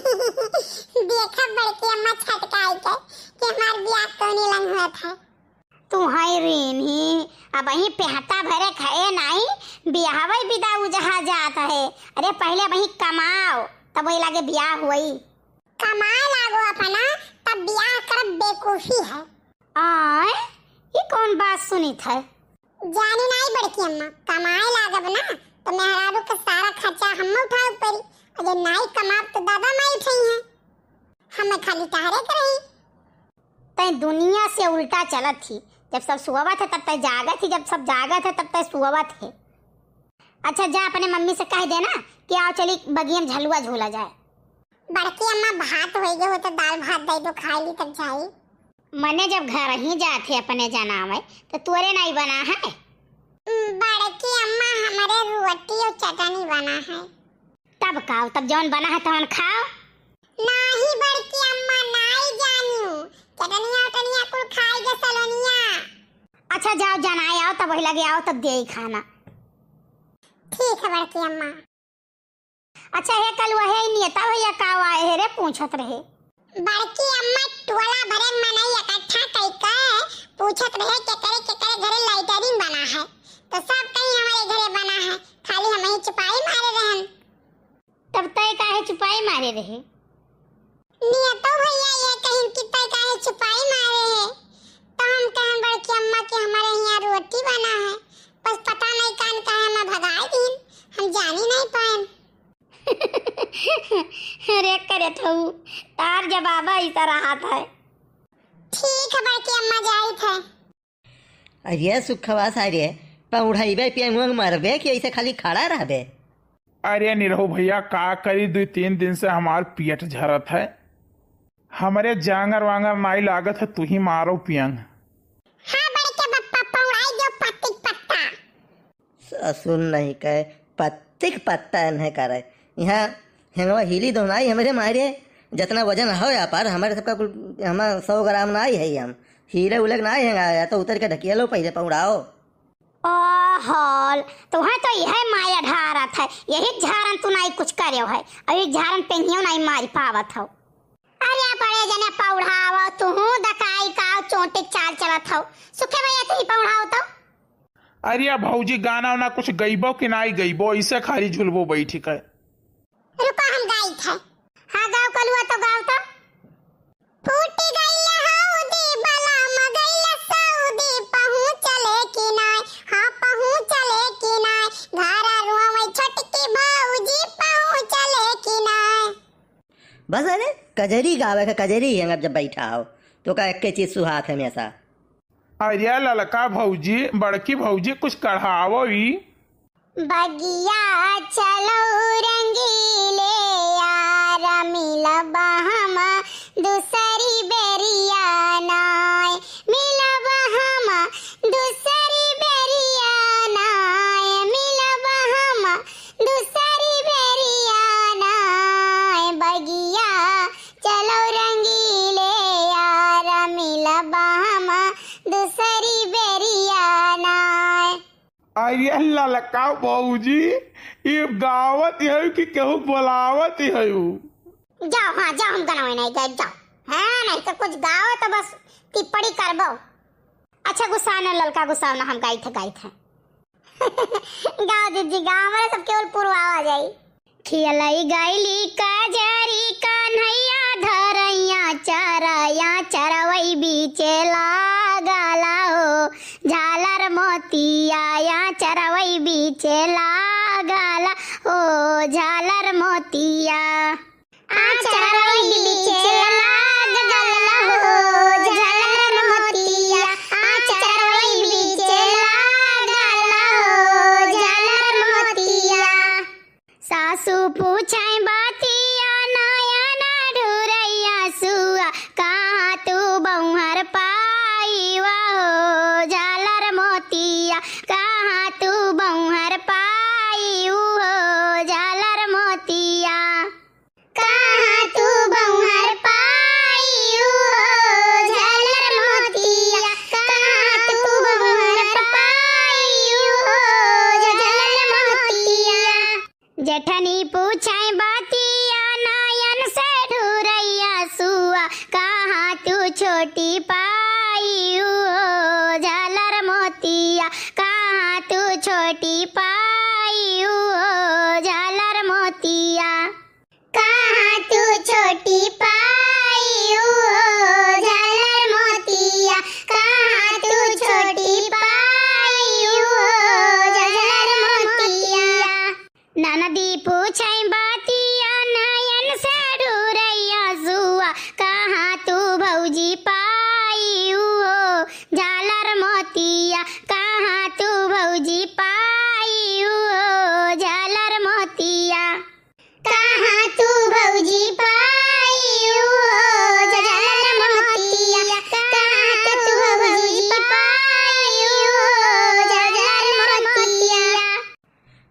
देखा बड़की अम्मा छटकाई के कि हमार बियाह कौनी लंग हुआ था तू है रेनी अब वहीं पेहता भरे खए नहीं बियाहवे बिदा उजहा जात है अरे पहले वहीं कमाओ तब वही लागे बियाह हुई कमा लागो अपना तब बियाह कर बेकूफी है आय ये कौन बात सुनी थे जानी नहीं बड़की अम्मा कमाए लागब ना तो मेहरारू का सारा खर्चा हम उठाओ परी अरे नाई कमाब तो दादा माई ठई हैं हमें खाली टहरे रही तो दुनिया से उल्टा चलत थी जब सब सुहावा था तब तक तो जागा थी जब सब जागा था तब तक तो सुहावा थे अच्छा जा अपने मम्मी से कह देना कि आओ चली बगिया झलुआ झूला जाए बड़की अम्मा भात हो गए हो तो दाल भात दे दो खा ली तब जाई मने जब घर ही जाते अपने जाना में तो तोरे नहीं बना है बड़की अम्मा हमारे रोटी और चटनी बना है तब खाओ तब जौन बना है तवन खाओ नाही बड़की अम्मा नाही जानियो चटनिया उटनिया कुल खाए खाएगे सलोनिया अच्छा जाओ जनाए आओ तब वही लगे आओ तब दे खाना ठीक है बड़की अम्मा अच्छा हे कल वह ही नहीं तब भैया का आए हे रे पूछत रहे बड़की अम्मा टोला भरे मनई इकट्ठा कई के पूछत रहे के करे के करे घरे लाइटरिंग बना है तो सब कहीं हमारे घरे बना है खाली हम ही छुपाई मारे रहन छुपाई मारे रहे तो भैया ये कहीं की पर काहे छुपाई मारे हैं तो हम कहन बड़ की अम्मा के हमारे यहाँ रोटी बना है बस पता नहीं कान काहे हमें भगाए दिन हम जानी नहीं पाए अरे करे तो तार जब जवाबा ऐसा रहा था ठीक है बड़ की अम्मा जाई थे अरे सुखवास आ सुखवा सारे पौड़ाई बे पियंग मारबे कि ऐसे खाली खड़ा रहबे अरे निरहु भैया का करी दो तीन दिन से हमार पेट झरत है हमारे जांगर वांगर नाई लागत है तू ही मारो पियंग हाँ, ससुर नहीं कहे पत्तिक पत्ता नहीं करे यहाँ हेनवा हिली दो तो नाई हमारे मारे जितना वजन हो या पर हमारे सबका कुल हमारा सौ ग्राम नाई है हम हीरे उलग ना है तो उतर के ढकिया लो पहले पौड़ाओ ओ हॉल तो तुहा तो यह माया ढा है यही झारन तू नहीं कुछ करे है अभी झारन पे पेनियो नहीं मार पावत हो अरे बड़े जने पौड़ावो तू दकाई का चोटिक चाल चला था सुखे भैया तू ही पौड़ाओ तो अरे भौजी गाना ना कुछ गईबो कि नहीं गईबो इसे खाली झुलबो बैठी का रुको हम गाई था हां गाओ कलुआ तो गाओ तो फूटी बस अरे कजरी गावे का कजरी है जब बैठा हो तो का एक चीज सुहात है हमेशा अरे ललका भौजी बड़की भौजी कुछ कढ़ावो ही बगिया चलो रंगीले यार मिलब अल्लाह लका बाबूजी ये गावत है कि केहू बोलावत है जाओ हाँ जाओ हम गाना नहीं गए जाओ है नहीं तो कुछ गाओ तो बस टिप्पणी कर बो अच्छा गुस्सा ना ललका गुस्सा ना हम गाय थे गाय थे गाओ दीदी गाओ मेरे सब केवल पुरवा आ जाई खियलाई गाइली का जारी का नैया धरैया चरैया चरवई बीचेला मोतिया चरवई बीचे लागाला ओ झालर मोतिया दिया कहा तू बहु हर पा छोटी पाई झालर मोतिया कहा तू छोटी पाई झालर मोतिया कहा तू छोटी पाई झालर मोतिया नाना दी पूछे बातिया नयन से डूरैया जुआ कहा तू भौजी पाई झालर मोतिया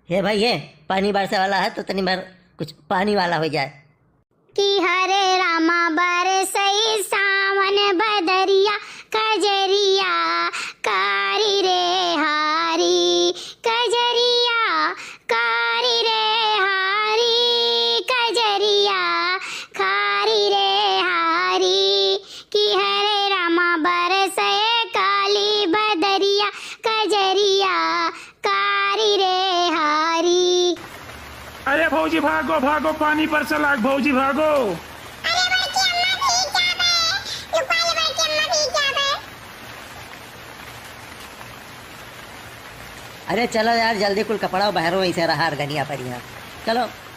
हे भाई ये पानी बरसे वाला है तो तनी भर कुछ पानी वाला हो जाए कि हरे रामा बरसई सावन भदरिया कजे भौजी भागो भागो पानी पर सलाग भौजी भागो अरे चलो यार जल्दी कुल कपड़ा बहरो वहीं से रहा हर गनिया पर यहाँ चलो